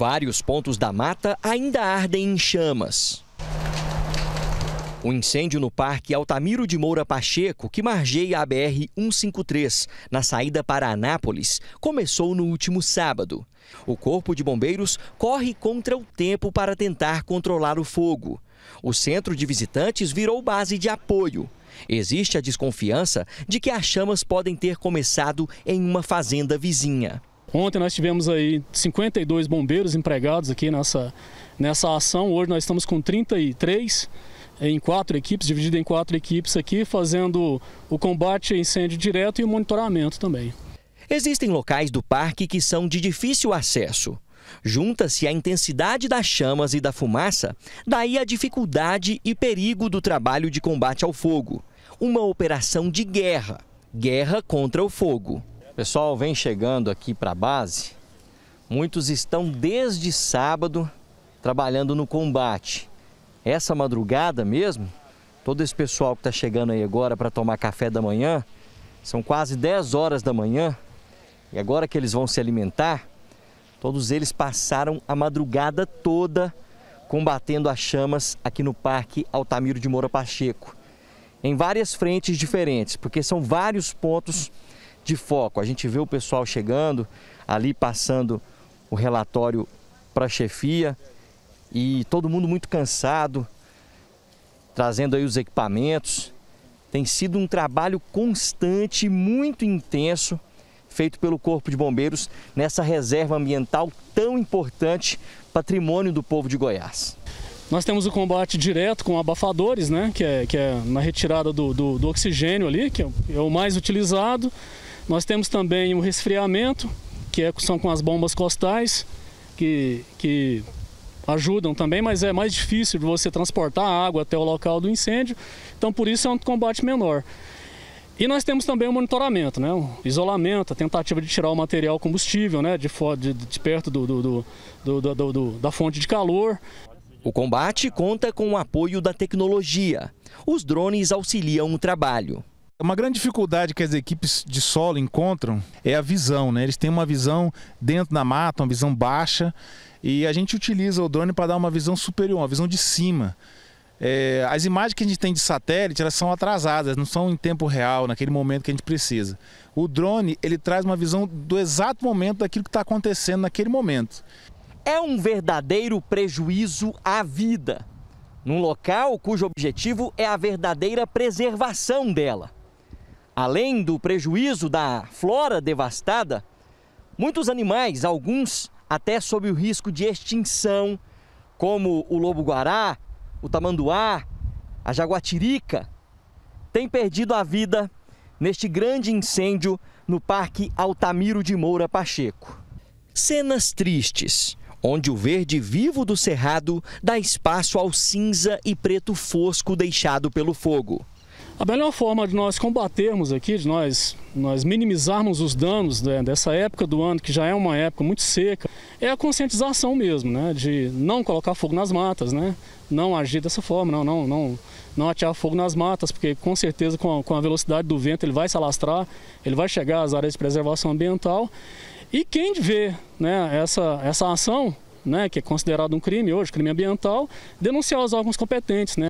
Vários pontos da mata ainda ardem em chamas. O incêndio no Parque Altamiro de Moura Pacheco, que margeia a BR-153, na saída para Anápolis, começou no último sábado. O Corpo de Bombeiros corre contra o tempo para tentar controlar o fogo. O centro de visitantes virou base de apoio. Existe a desconfiança de que as chamas podem ter começado em uma fazenda vizinha. Ontem nós tivemos aí 52 bombeiros empregados aqui nessa, nessa ação. Hoje nós estamos com 33 em quatro equipes, dividido em quatro equipes aqui, fazendo o combate a incêndio direto e o monitoramento também. Existem locais do parque que são de difícil acesso. Junta-se a intensidade das chamas e da fumaça, daí a dificuldade e perigo do trabalho de combate ao fogo. Uma operação de guerra guerra contra o fogo pessoal vem chegando aqui para a base, muitos estão desde sábado trabalhando no combate. Essa madrugada mesmo, todo esse pessoal que está chegando aí agora para tomar café da manhã, são quase 10 horas da manhã, e agora que eles vão se alimentar, todos eles passaram a madrugada toda combatendo as chamas aqui no Parque Altamiro de Moura Pacheco, em várias frentes diferentes, porque são vários pontos de foco. A gente vê o pessoal chegando, ali passando o relatório para a chefia e todo mundo muito cansado, trazendo aí os equipamentos. Tem sido um trabalho constante, muito intenso, feito pelo Corpo de Bombeiros nessa reserva ambiental tão importante, patrimônio do povo de Goiás. Nós temos o combate direto com abafadores, né? Que é, que é na retirada do, do, do oxigênio ali, que é o é mais utilizado. Nós temos também o resfriamento, que é, são com as bombas costais, que, que ajudam também, mas é mais difícil de você transportar a água até o local do incêndio, então por isso é um combate menor. E nós temos também o monitoramento, né? o isolamento, a tentativa de tirar o material combustível né? de, de, de perto do, do, do, do, da fonte de calor. O combate conta com o apoio da tecnologia. Os drones auxiliam o trabalho. Uma grande dificuldade que as equipes de solo encontram é a visão, né? Eles têm uma visão dentro da mata, uma visão baixa, e a gente utiliza o drone para dar uma visão superior, uma visão de cima. É, as imagens que a gente tem de satélite elas são atrasadas, não são em tempo real, naquele momento que a gente precisa. O drone ele traz uma visão do exato momento daquilo que está acontecendo naquele momento. É um verdadeiro prejuízo à vida, num local cujo objetivo é a verdadeira preservação dela. Além do prejuízo da flora devastada, muitos animais, alguns até sob o risco de extinção, como o lobo-guará, o tamanduá, a jaguatirica, têm perdido a vida neste grande incêndio no Parque Altamiro de Moura Pacheco. Cenas tristes, onde o verde vivo do cerrado dá espaço ao cinza e preto fosco deixado pelo fogo. A melhor forma de nós combatermos aqui, de nós, nós minimizarmos os danos né, dessa época do ano, que já é uma época muito seca, é a conscientização mesmo, né? De não colocar fogo nas matas, né? Não agir dessa forma, não, não, não, não fogo nas matas, porque com certeza com a, com a velocidade do vento ele vai se alastrar, ele vai chegar às áreas de preservação ambiental. E quem vê né, essa, essa ação, né, que é considerado um crime hoje, crime ambiental, denunciar os órgãos competentes, né?